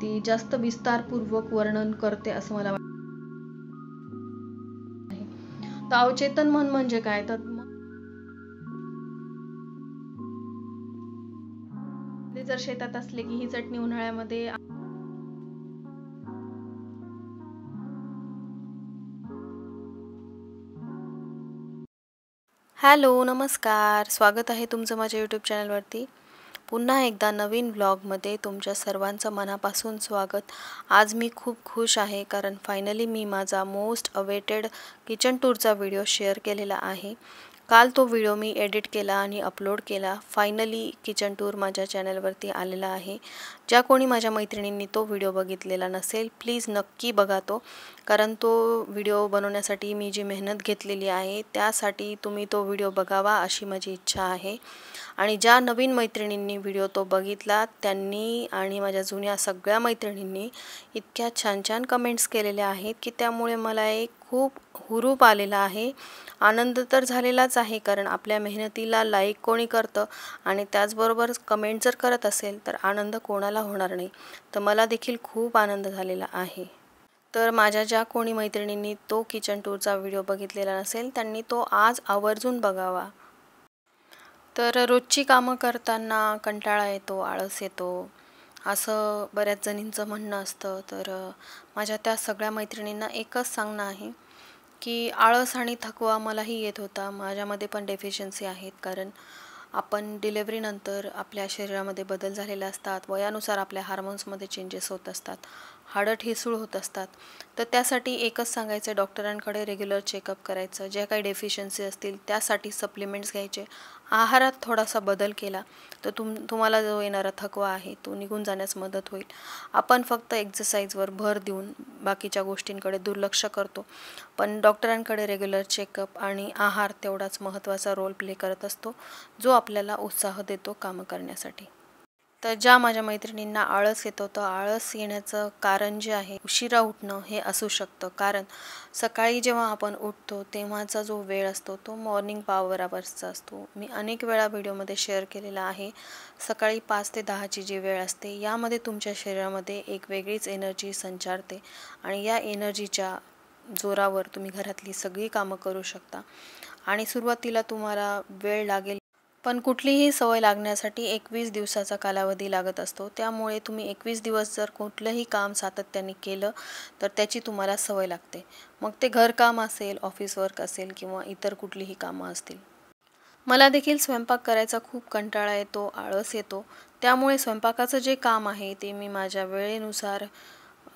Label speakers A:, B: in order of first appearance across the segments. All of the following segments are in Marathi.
A: ती जास्त विस्तारपूर्वक वर्णन करते असं मला वाटतं अवचेतन मन म्हणजे काय तर जर शेतात असले की ही चटणी उन्हाळ्यामध्ये हॅलो नमस्कार स्वागत आहे तुमचं माझ्या यूट्यूब चॅनलवरती पुन्हा एकदा नवीन व्लॉगमध्ये तुमच्या सर्वांचं मनापासून स्वागत आज मी खूप खुश आहे कारण फायनली मी माझा मोस्ट अवेटेड किचन टूरचा व्हिडिओ शेअर केलेला आहे काल तो व्हिडिओ मी एडिट केला आणि अपलोड केला फायनली किचन टूर माझ्या चॅनलवरती आलेला आहे ज्या कोणी माझ्या मैत्रिणींनी तो व्हिडिओ बघितलेला नसेल प्लीज नक्की बघा तो कारण तो व्हिडिओ बनवण्यासाठी मी जी मेहनत घेतलेली आहे त्यासाठी तुम्ही तो व्हिडिओ बघावा अशी माझी इच्छा आहे आणि ज्या नवीन मैत्रिणींनी व्हिडिओ तो बघितला त्यांनी आणि माझ्या जुन्या सगळ्या मैत्रिणींनी इतक्या छान छान कमेंट्स केलेल्या आहेत की त्यामुळे मला एक खूप हुरूप आलेला आहे आनंद तर झालेलाच आहे कारण आपल्या मेहनतीला लाईक कोणी करतं आणि त्याचबरोबर कमेंट जर करत असेल तर आनंद कोणाला होणार नाही तर मला देखील खूप आनंद झालेला आहे तर माझ्या ज्या कोणी मैत्रिणींनी तो किचन टूरचा व्हिडिओ बघितलेला नसेल त्यांनी तो आज आवर्जून बघावा तर रोजची कामं करताना कंटाळा येतो आळस येतो असं बऱ्याच जणींचं म्हणणं असतं तर माझ्या त्या सगळ्या मैत्रिणींना एकच सांगणं आहे की आळस आणि थकवा मलाही येत होता माझ्यामध्ये पण डेफिशियन्सी आहेत कारण आपण डिलेवरीनंतर आपल्या शरीरामध्ये बदल झालेले असतात वयानुसार आपल्या हार्मोन्समध्ये चेंजेस होत असतात हाडं ठिसूळ होत असतात तर त्यासाठी एकच सांगायचं डॉक्टरांकडे रेग्युलर चेकअप करायचं ज्या काही डेफिशियन्सी असतील त्यासाठी सप्लिमेंट्स घ्यायचे आहारात थोडासा बदल केला तर तुम तुम्हाला जो येणारा थकवा आहे तो निघून जाण्यास मदत होईल आपण फक्त एक्झरसाईजवर भर देऊन बाकीच्या गोष्टींकडे दुर्लक्ष करतो पण डॉक्टरांकडे रेग्युलर चेकअप आणि आहार तेवढाच महत्त्वाचा रोल प्ले करत असतो जो आपल्याला उत्साह देतो कामं करण्यासाठी तर ज्या माझ्या मैत्रिणींना आळस येतो तर आळस येण्याचं कारण जे आहे उशिरा उठणं हे असू शकतं कारण सकाळी जेव्हा आपण उठतो तेव्हाचा जो वेळ असतो तो मॉर्निंग पावर आवर्सचा असतो मी अनेक वेळा व्हिडिओमध्ये शेअर केलेला आहे सकाळी पाच ते दहाची जी वेळ असते यामध्ये तुमच्या शरीरामध्ये एक वेगळीच एनर्जी संचारते आणि या एनर्जीच्या जोरावर तुम्ही घरातली सगळी कामं करू शकता आणि सुरुवातीला तुम्हाला वेळ लागेल पण कुठलीही सवय लागण्यासाठी एकवीस दिवसाचा कालावधी लागत असतो त्यामुळे तुम्ही एकवीस दिवस जर कुठलंही काम सातत्याने केलं तर त्याची तुम्हाला सवय लागते मग ते घरकाम असेल ऑफिस वर्क असेल किंवा इतर कुठलीही कामं असतील मला देखील स्वयंपाक करायचा खूप कंटाळा येतो आळस येतो त्यामुळे स्वयंपाकाचं जे काम आहे ते मी माझ्या वेळेनुसार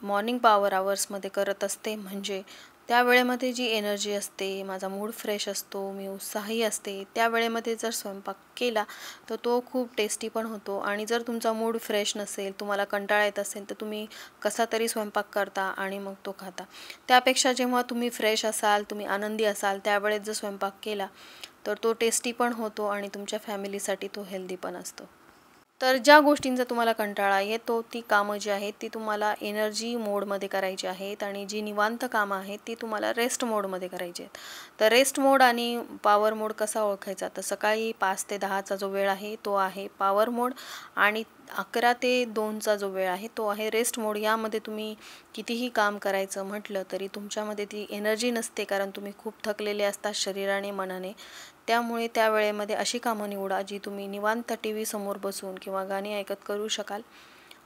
A: मॉर्निंग पॉवर आवर्समध्ये करत असते म्हणजे त्या वेळेमध्ये जी एनर्जी असते माझा मूड फ्रेश असतो मी उत्साही असते त्या वेळेमध्ये जर स्वयंपाक केला तर तो खूप टेस्टी पण होतो आणि जर तुमचा मूड फ्रेश नसेल तुम्हाला कंटाळा येत असेल तर तुम्ही कसा तरी स्वयंपाक करता आणि मग तो खाता त्यापेक्षा जेव्हा तुम्ही फ्रेश असाल तुम्ही आनंदी असाल त्यावेळेस जर स्वयंपाक केला तर तो टेस्टी पण होतो आणि तुमच्या फॅमिलीसाठी तो हेल्दी पण असतो तर ज्या गोष्टींचा तुम्हाला कंटाळा येतो ती कामं जी आहेत ती तुम्हाला एनर्जी मोडमध्ये करायची आहेत आणि जी निवांत कामं आहेत ती तुम्हाला रेस्ट मोडमध्ये करायची आहेत तर रेस्ट मोड आणि पॉवर मोड कसा ओळखायचा तर सकाळी पाच ते दहाचा जो वेळ आहे तो आहे पॉवर मोड आणि अकरा ते दोनचा जो वेळ आहे तो आहे रेस्ट मोड यामध्ये तुम्ही कितीही काम करायचं म्हटलं तरी तुमच्यामध्ये ती एनर्जी नसते कारण तुम्ही खूप थकलेले असता शरीराने मनाने त्यामुळे त्या वेळेमध्ये अशी कामं निवडा जी तुम्ही निवांत टी समोर बसून किंवा गाणी ऐकत करू शकाल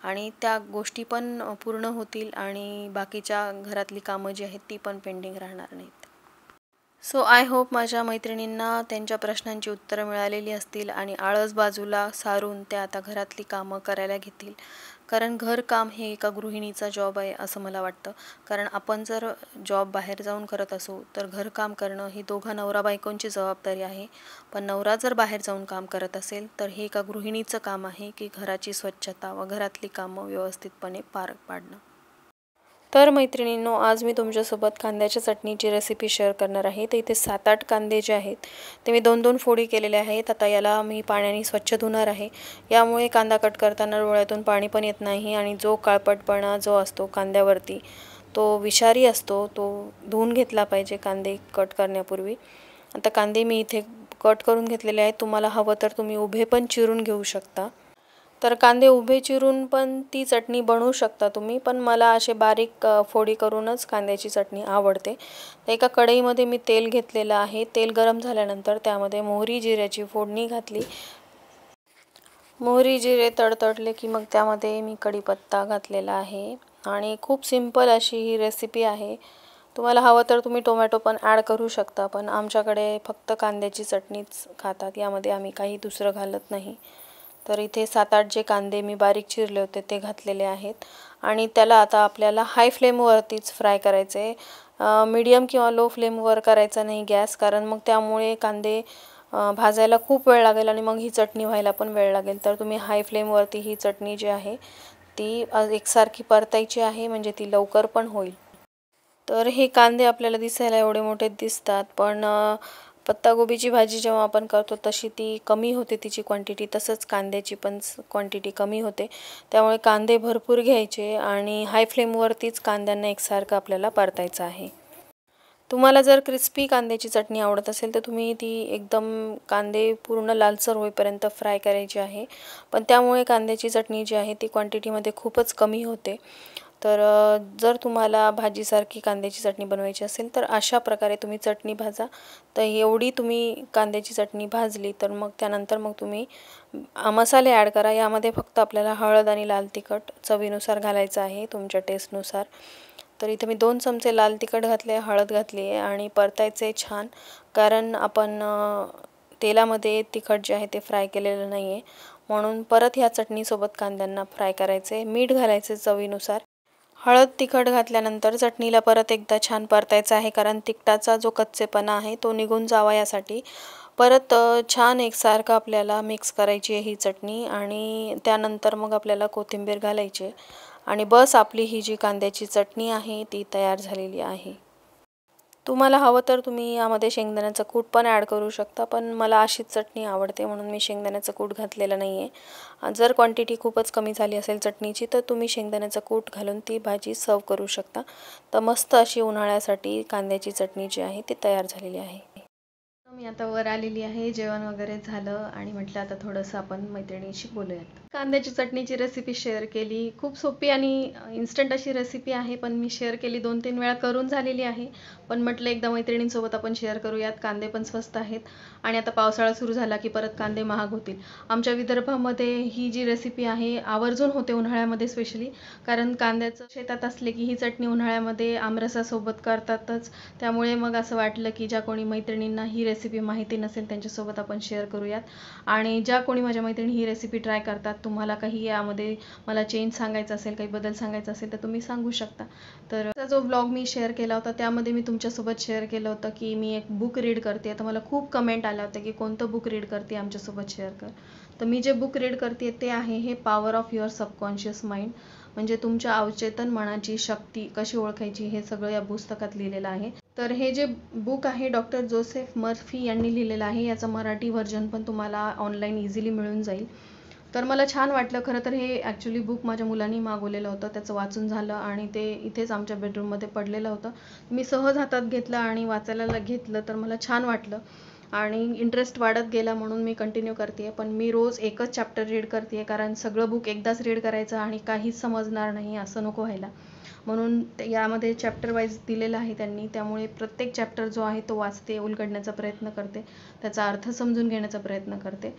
A: आणि त्या गोष्टी पण पूर्ण होतील आणि बाकीच्या घरातली कामं जी आहेत ती पण पेंडिंग राहणार नाहीत सो आय होप माझ्या मैत्रिणींना त्यांच्या प्रश्नांची उत्तरं मिळालेली असतील आणि आळस बाजूला सारून त्या आता घरातली कामं करायला घेतील कारण घरकाम हे एका गृहिणीचा जॉब आहे असं मला वाटतं कारण आपण जर जॉब बाहेर जाऊन करत असू तर घरकाम करणं ही दोघा नवरा बायकोंची जबाबदारी आहे पण नवरा जर बाहेर जाऊन काम करत असेल तर हे एका गृहिणीचं काम आहे की घराची स्वच्छता व घरातली कामं व्यवस्थितपणे पार पाडणं तर मैत्रिणींनो आज मी तुमच्यासोबत कांद्याच्या चटणीची रेसिपी शेअर करणार आहे तर इथे सात आठ कांदे जे आहेत ते मी दोन दोन फोडी केलेले आहेत आता याला मी पाण्याने स्वच्छ धुणार आहे यामुळे कांदा कट करताना डोळ्यातून पाणी पण येत नाही आणि जो काळपटपणा जो असतो कांद्यावरती तो विषारी असतो तो धुवून घेतला पाहिजे कांदे कट करण्यापूर्वी आता कांदे मी इथे कट करून घेतलेले आहेत तुम्हाला हवं तर तुम्ही उभे पण चिरून घेऊ शकता तर कांदे उभे चिरून पण ती चटणी बनवू शकता तुम्ही पण मला असे बारीक फोडी करूनच कांद्याची चटणी आवडते तर एका कढईमध्ये मी तेल घेतलेलं आहे तेल गरम झाल्यानंतर त्यामध्ये मोहरी जिऱ्याची फोडणी घातली मोहरी जिरे तडतडले की मग त्यामध्ये मी कढीपत्ता घातलेला आहे आणि खूप सिंपल अशी ही रेसिपी आहे तुम्हाला हवं तर तुम्ही टोमॅटो पण ॲड करू शकता पण आमच्याकडे फक्त कांद्याची चटणीच खातात यामध्ये आम्ही काही दुसरं घालत नाही तर इथे सात आठ जे कांदे मी बारीक चिरले होते ते घातलेले आहेत आणि त्याला आता आपल्याला हाय फ्लेमवरतीच फ्राय करायचे आहे मीडियम किंवा लो फ्लेमवर करायचा नाही गॅस कारण मग त्यामुळे कांदे भाजायला खूप वेळ लागेल आणि मग ही चटणी व्हायला पण वेळ लागेल तर तुम्ही हाय फ्लेमवरती ही चटणी जी आहे ती एकसारखी परतायची आहे म्हणजे ती लवकर पण होईल तर हे कांदे आपल्याला दिसायला एवढे मोठे दिसतात पण पत्तागोबीची भाजी जेव्हा आपण करतो तशी ती कमी होते तिची क्वांटिटी तसंच कांद्याची पण क्वांटिटी कमी होते त्यामुळे कांदे भरपूर घ्यायचे आणि हाय फ्लेमवरतीच कांद्यांना एकसारखं आपल्याला परतायचं आहे तुम्हाला जर क्रिस्पी कांद्याची चटणी आवडत असेल तर तुम्ही ती एकदम कांदे पूर्ण लालसर होईपर्यंत फ्राय करायची आहे पण त्यामुळे कांद्याची चटणी जी आहे ती क्वांटिटीमध्ये खूपच कमी होते तर जर तुम्हाला भाजीसारखी कांद्याची चटणी बनवायची असेल तर अशा प्रकारे तुम्ही चटणी भाजा तर एवढी तुम्ही कांद्याची चटणी भाजली तर मग त्यानंतर मग तुम्ही मसाले ॲड करा यामध्ये फक्त आपल्याला हळद आणि लाल तिखट चवीनुसार घालायचं आहे तुमच्या टेस्टनुसार तर इथे मी दोन चमचे लाल तिखट घातले हळद घातली आहे आणि परतायचे छान कारण आपण तेलामध्ये तिखट जे आहे ते फ्राय केलेलं नाही आहे म्हणून परत ह्या चटणीसोबत कांद्यांना फ्राय करायचं आहे मीठ घालायचे चवीनुसार हळद तिखट घातल्यानंतर चटणीला परत एकदा छान परतायचं आहे कारण तिखटाचा जो कच्चेपणा आहे तो निघून जावा यासाठी परत छान एकसारखं आपल्याला मिक्स करायची आहे ही चटणी आणि त्यानंतर मग आपल्याला कोथिंबीर घालायची आणि बस आपली ही जी कांद्याची चटणी आहे ती तयार झालेली आहे तुम्हाला हवं तर तुम्ही यामध्ये शेंगदाण्याचं कूट पण ॲड करू शकता पण मला अशीच चटणी आवडते म्हणून मी शेंगदाण्याचं कूट घातलेलं नाही आहे जर क्वांटिटी खूपच कमी झाली असेल चटणीची तर तुम्ही शेंगदाण्याचं कूट घालून ती भाजी सर्व करू शकता तर मस्त अशी उन्हाळ्यासाठी कांद्याची चटणी जी आहे ती तयार झालेली आहे मी आता वर आलेली आहे जेवण वगैरे झालं आणि म्हटलं आता थोडंसं आपण मैत्रिणीशी बोलूयात कांद्याची चटणीची रेसिपी शेअर केली खूप सोपी आणि इन्स्टंट अशी रेसिपी आहे पण मी शेअर केली दोन तीन वेळा करून झालेली आहे पण म्हटलं एकदा मैत्रिणींसोबत आपण शेअर करूयात कांदे पण स्वस्त आहेत आणि आता पावसाळा सुरू झाला की परत कांदे महाग होतील आमच्या विदर्भामध्ये ही जी रेसिपी आहे आवर्जून होते उन्हाळ्यामध्ये स्पेशली कारण कांद्याचं शेतात असले की ही चटणी उन्हाळ्यामध्ये आमरसासोबत करतातच त्यामुळे मग असं वाटलं की ज्या कोणी मैत्रिणींना ही रेसिपी रेसिपी माहिती नसेल त्यांच्यासोबत आपण शेअर करूयात आणि ज्या कोणी माझ्या मैत्रिणी ही रेसिपी ट्राय करतात तुम्हाला काही यामध्ये मला चेंज सांगायचा असेल काही बदल सांगायचा असेल तर तुम्ही सांगू शकता तर जो ब्लॉग मी शेअर केला होता त्यामध्ये मी तुमच्यासोबत शेअर केलं होतं की मी एक बुक रीड करते तर मला खूप कमेंट आल्या होत्या की कोणतं बुक रीड करते आमच्यासोबत शेअर कर तर मी जे बुक रीड करते ते आहे हे power of your subconscious mind म्हणजे तुमच्या अवचेतन मनाची शक्ती कशी ओळखायची हे सगळं या पुस्तकात लिहिलेलं आहे तर हे जे बुक आहे डॉक्टर जोसेफ मर्फी यांनी लिहिलेलं आहे याचं मराठी व्हर्जन पण तुम्हाला ऑनलाईन इझिली मिळून जाईल तर मला छान वाटलं खरं तर हे ॲक्च्युली बुक माझ्या मुलांनी मागवलेलं होतं त्याचं वाचून झालं आणि ते इथेच आमच्या बेडरूममध्ये पडलेलं होतं मी सहज हातात घेतलं आणि वाचायला घेतलं तर मला छान वाटलं आणि इंटरेस्ट वाढत गेला म्हणून मी कंटिन्यू करते पण मी रोज एकच चॅप्टर रीड करते कारण सगळं बुक एकदाच रीड करायचं आणि काहीच समजणार नाही असं नको व्हायला म्हणून यामध्ये चॅप्टर वाईज दिलेला आहे त्यांनी त्यामुळे प्रत्येक चॅप्टर जो आहे तो वाचते उलगडण्याचा प्रयत्न करते त्याचा अर्थ समजून घेण्याचा प्रयत्न करते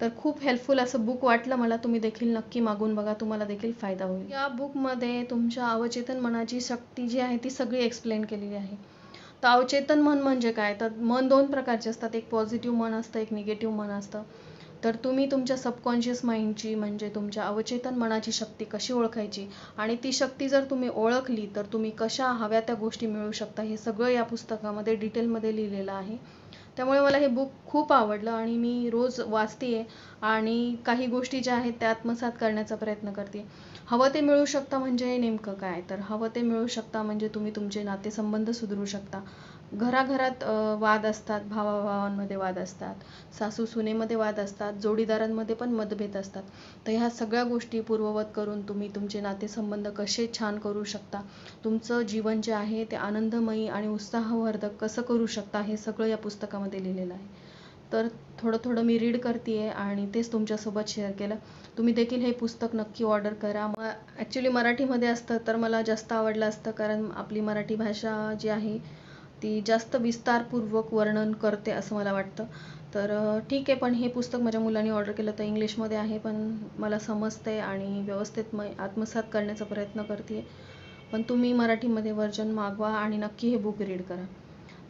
A: तर खूप हेल्पफुल असं बुक वाटलं मला तुम्ही देखील नक्की मागून बघा तुम्हाला देखील फायदा होईल या बुकमध्ये तुमच्या अवचेतन मनाची शक्ती जी आहे ती सगळी एक्सप्लेन केलेली आहे तर अवचेतन मन म्हणजे काय तर मन दोन प्रकारचे असतात एक पॉझिटिव्ह मन असतं एक निगेटिव्ह मन असतं तर तुम्ही तुमच्या सबकॉन्शियस माइंडची म्हणजे तुमच्या अवचेतन मनाची शक्ती कशी ओळखायची आणि ती शक्ती जर तुम्ही ओळखली तर तुम्ही कशा हव्या त्या गोष्टी मिळू शकता हे सगळं या पुस्तकामध्ये डिटेलमध्ये लिहिलेलं आहे त्यामुळे मला हे बुक खूप आवडलं आणि मी रोज वाचतेय आणि काही गोष्टी ज्या आहेत त्या आत्मसात करण्याचा प्रयत्न करते हवं ते मिळू शकता म्हणजे नेमकं काय तर हवं ते मिळू शकता म्हणजे तुम्ही तुमचे नातेसंबंध सुधरू शकता घराघरात वाद असतात भावाभावांमध्ये वाद असतात सासू सुनेमध्ये वाद असतात जोडीदारांमध्ये पण मतभेद असतात तर ह्या सगळ्या गोष्टी पूर्ववत करून तुम्ही तुमचे नातेसंबंध कसे छान करू शकता तुमचं जीवन जे आहे ते आनंदमयी आणि उत्साहवर्धक कसं करू शकता हे सगळं या पुस्तकामध्ये लिहिलेलं आहे तर थोडं थोडं मी रीड करते आणि तेच तुमच्यासोबत शेअर केलं तुम्ही देखील हे पुस्तक नक्की ऑर्डर करा म ॲक्च्युली मराठीमध्ये असतं तर मला जास्त आवडलं असतं कारण आपली मराठी भाषा जी आहे ती जास्त विस्तारपूर्वक वर्णन करते असं मला वाटतं तर ठीक आहे पण हे पुस्तक माझ्या मुलांनी ऑर्डर केलं तर इंग्लिशमध्ये आहे पण मला समजते आणि व्यवस्थित म आत्मसात करण्याचा प्रयत्न करते पण तुम्ही मराठीमध्ये वर्जन मागवा आणि नक्की हे बुक रीड करा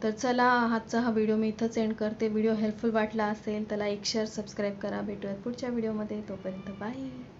A: तर चला आजचा हा व्हिडिओ मी इथंच एंड करते व्हिडिओ हेल्पफुल वाटला असेल तर लाईक शेअर सबस्क्राईब करा भेटूयात पुढच्या व्हिडिओमध्ये तोपर्यंत बाय